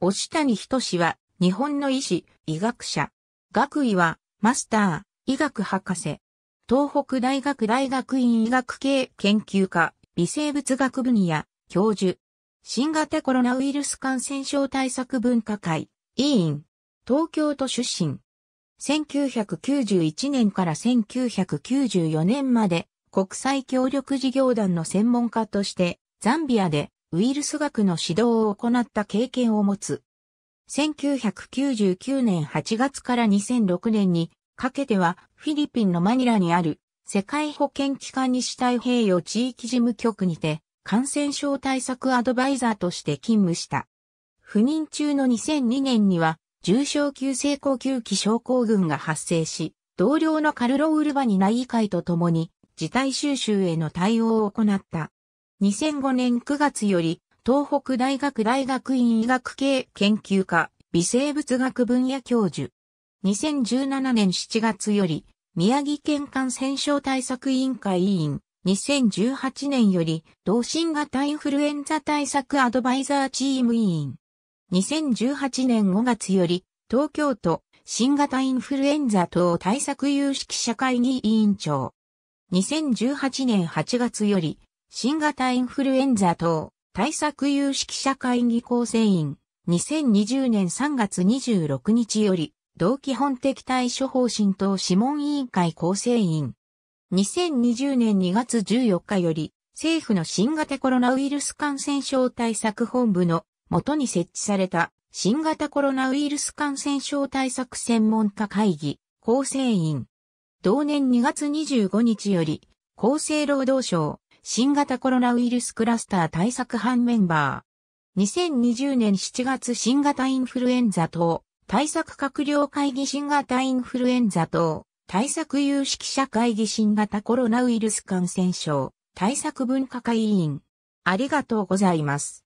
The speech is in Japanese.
押谷仁は、日本の医師、医学者。学位は、マスター、医学博士。東北大学大学院医学系研究科、微生物学分野、教授。新型コロナウイルス感染症対策分科会、委員。東京都出身。1991年から1994年まで、国際協力事業団の専門家として、ザンビアでウイルス学の指導を行った経験を持つ。1999年8月から2006年にかけてはフィリピンのマニラにある世界保健機関に主体平洋地域事務局にて感染症対策アドバイザーとして勤務した。不妊中の2002年には重症急性呼吸器症候群が発生し、同僚のカルロ・ウルバニナ医会と共に事態収集への対応を行った。2005年9月より、東北大学大学院医学系研究科、微生物学分野教授。2017年7月より、宮城県感染症対策委員会委員。2018年より、同心型インフルエンザ対策アドバイザーチーム委員。2018年5月より、東京都新型インフルエンザ等対策有識者会議委員長。2018年8月より、新型インフルエンザ等対策有識者会議構成員2020年3月26日より同基本的対処方針等諮問委員会構成員2020年2月14日より政府の新型コロナウイルス感染症対策本部の元に設置された新型コロナウイルス感染症対策専門家会議構成員同年2月25日より厚生労働省新型コロナウイルスクラスター対策班メンバー。2020年7月新型インフルエンザ等、対策閣僚会議新型インフルエンザ等、対策有識者会議新型コロナウイルス感染症、対策分科会委員。ありがとうございます。